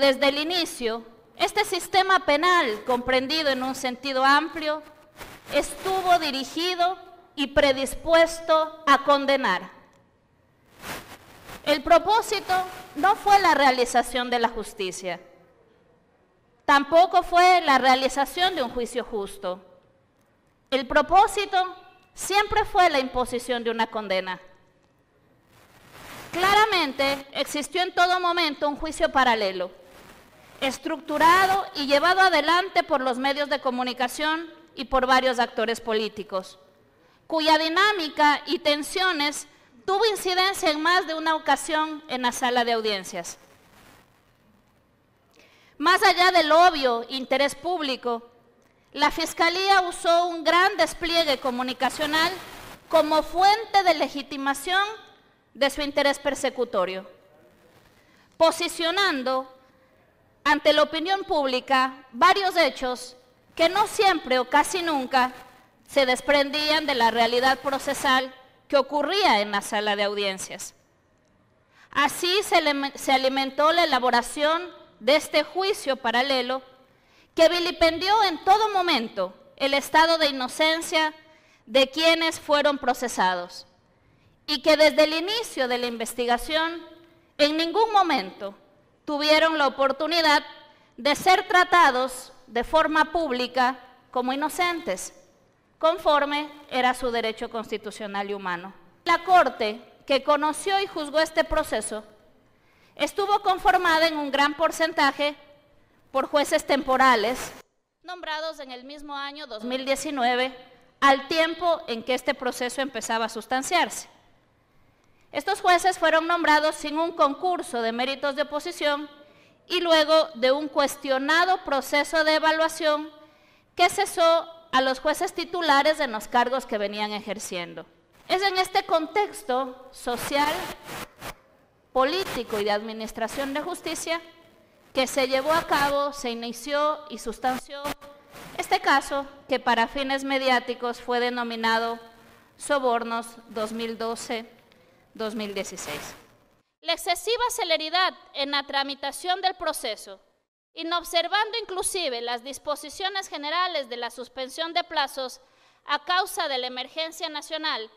Desde el inicio, este sistema penal, comprendido en un sentido amplio, estuvo dirigido y predispuesto a condenar. El propósito no fue la realización de la justicia, tampoco fue la realización de un juicio justo. El propósito siempre fue la imposición de una condena. Claramente existió en todo momento un juicio paralelo estructurado y llevado adelante por los medios de comunicación y por varios actores políticos, cuya dinámica y tensiones tuvo incidencia en más de una ocasión en la sala de audiencias. Más allá del obvio interés público, la Fiscalía usó un gran despliegue comunicacional como fuente de legitimación de su interés persecutorio, posicionando ante la opinión pública varios hechos que no siempre o casi nunca se desprendían de la realidad procesal que ocurría en la sala de audiencias. Así se, alimentó la elaboración de este juicio paralelo que vilipendió en todo momento el estado de inocencia de quienes fueron procesados y que desde el inicio de la investigación en ningún momento tuvieron la oportunidad de ser tratados de forma pública como inocentes, conforme era su derecho constitucional y humano. La Corte, que conoció y juzgó este proceso, estuvo conformada en un gran porcentaje por jueces temporales, nombrados en el mismo año 2019, al tiempo en que este proceso empezaba a sustanciarse. Estos jueces fueron nombrados sin un concurso de méritos de oposición y luego de un cuestionado proceso de evaluación que cesó a los jueces titulares en los cargos que venían ejerciendo. Es en este contexto social, político y de administración de justicia que se llevó a cabo, se inició y sustanció este caso que para fines mediáticos fue denominado Sobornos 2012 2016. La excesiva celeridad en la tramitación del proceso, inobservando inclusive las disposiciones generales de la suspensión de plazos a causa de la emergencia nacional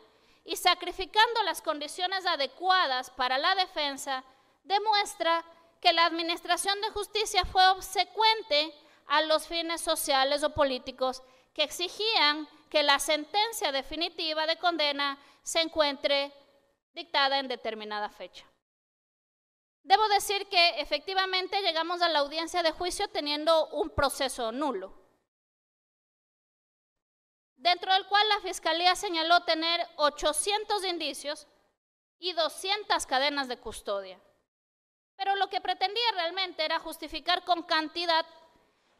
y sacrificando las condiciones adecuadas para la defensa, demuestra que la Administración de Justicia fue obsecuente a los fines sociales o políticos que exigían que la sentencia definitiva de condena se encuentre dictada en determinada fecha. Debo decir que efectivamente llegamos a la audiencia de juicio teniendo un proceso nulo, dentro del cual la Fiscalía señaló tener 800 indicios y 200 cadenas de custodia. Pero lo que pretendía realmente era justificar con cantidad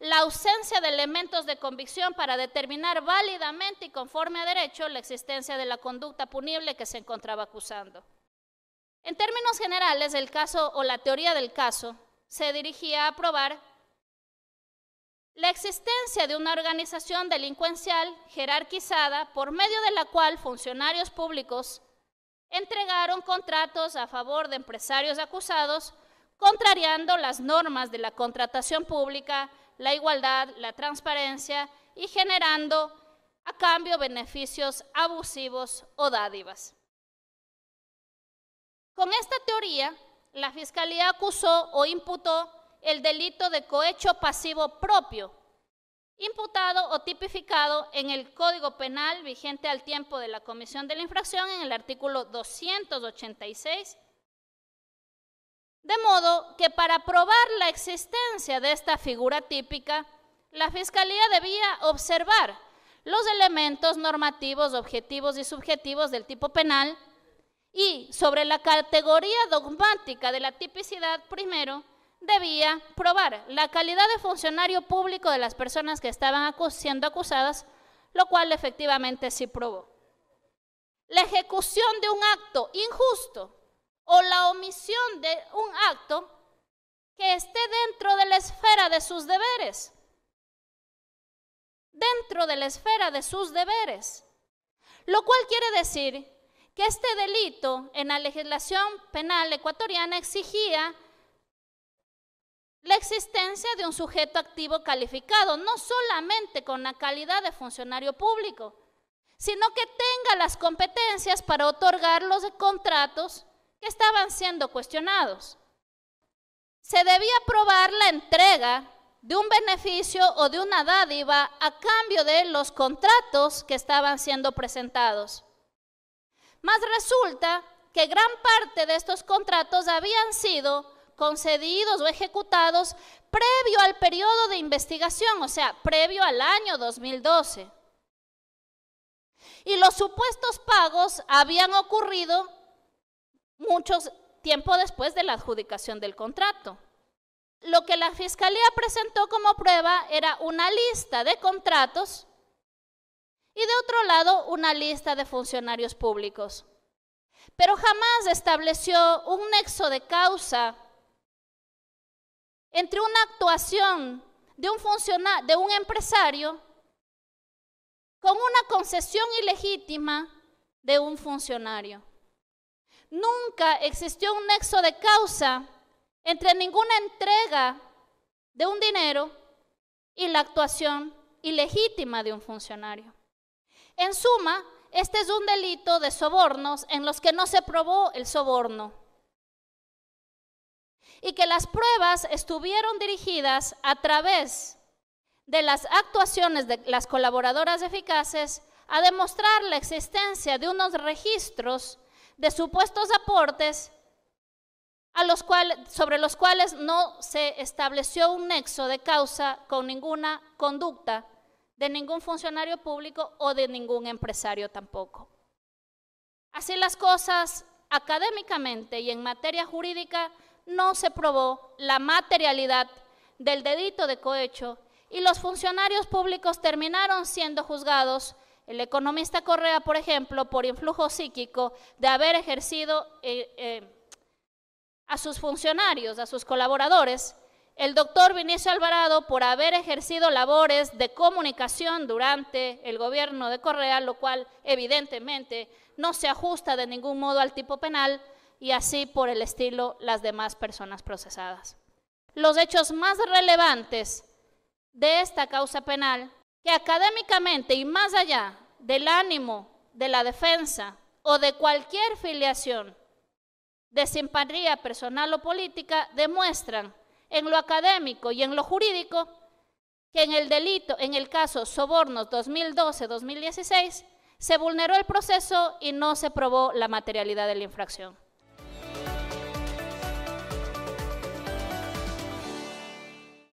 la ausencia de elementos de convicción para determinar válidamente y conforme a derecho la existencia de la conducta punible que se encontraba acusando. En términos generales, el caso o la teoría del caso se dirigía a probar la existencia de una organización delincuencial jerarquizada por medio de la cual funcionarios públicos entregaron contratos a favor de empresarios acusados, contrariando las normas de la contratación pública, la igualdad, la transparencia y generando a cambio beneficios abusivos o dádivas. Con esta teoría, la Fiscalía acusó o imputó el delito de cohecho pasivo propio, imputado o tipificado en el Código Penal vigente al tiempo de la comisión de la infracción en el artículo 286 de modo que para probar la existencia de esta figura típica, la Fiscalía debía observar los elementos normativos, objetivos y subjetivos del tipo penal y sobre la categoría dogmática de la tipicidad primero, debía probar la calidad de funcionario público de las personas que estaban siendo acusadas, lo cual efectivamente sí probó. La ejecución de un acto injusto o la omisión de un acto que esté dentro de la esfera de sus deberes. Dentro de la esfera de sus deberes. Lo cual quiere decir que este delito en la legislación penal ecuatoriana exigía la existencia de un sujeto activo calificado, no solamente con la calidad de funcionario público, sino que tenga las competencias para otorgar los contratos que estaban siendo cuestionados. Se debía probar la entrega de un beneficio o de una dádiva a cambio de los contratos que estaban siendo presentados. Más resulta que gran parte de estos contratos habían sido concedidos o ejecutados previo al periodo de investigación, o sea, previo al año 2012. Y los supuestos pagos habían ocurrido mucho tiempo después de la adjudicación del contrato. Lo que la fiscalía presentó como prueba era una lista de contratos y de otro lado una lista de funcionarios públicos. Pero jamás estableció un nexo de causa entre una actuación de un, de un empresario con una concesión ilegítima de un funcionario. Nunca existió un nexo de causa entre ninguna entrega de un dinero y la actuación ilegítima de un funcionario. En suma, este es un delito de sobornos en los que no se probó el soborno y que las pruebas estuvieron dirigidas a través de las actuaciones de las colaboradoras eficaces a demostrar la existencia de unos registros de supuestos aportes sobre los cuales no se estableció un nexo de causa con ninguna conducta de ningún funcionario público o de ningún empresario tampoco. Así las cosas, académicamente y en materia jurídica, no se probó la materialidad del delito de cohecho y los funcionarios públicos terminaron siendo juzgados el economista Correa, por ejemplo, por influjo psíquico de haber ejercido eh, eh, a sus funcionarios, a sus colaboradores, el doctor Vinicio Alvarado por haber ejercido labores de comunicación durante el gobierno de Correa, lo cual evidentemente no se ajusta de ningún modo al tipo penal y así por el estilo las demás personas procesadas. Los hechos más relevantes de esta causa penal que académicamente y más allá del ánimo, de la defensa o de cualquier filiación de simpatía personal o política, demuestran en lo académico y en lo jurídico que en el delito, en el caso Sobornos 2012-2016, se vulneró el proceso y no se probó la materialidad de la infracción.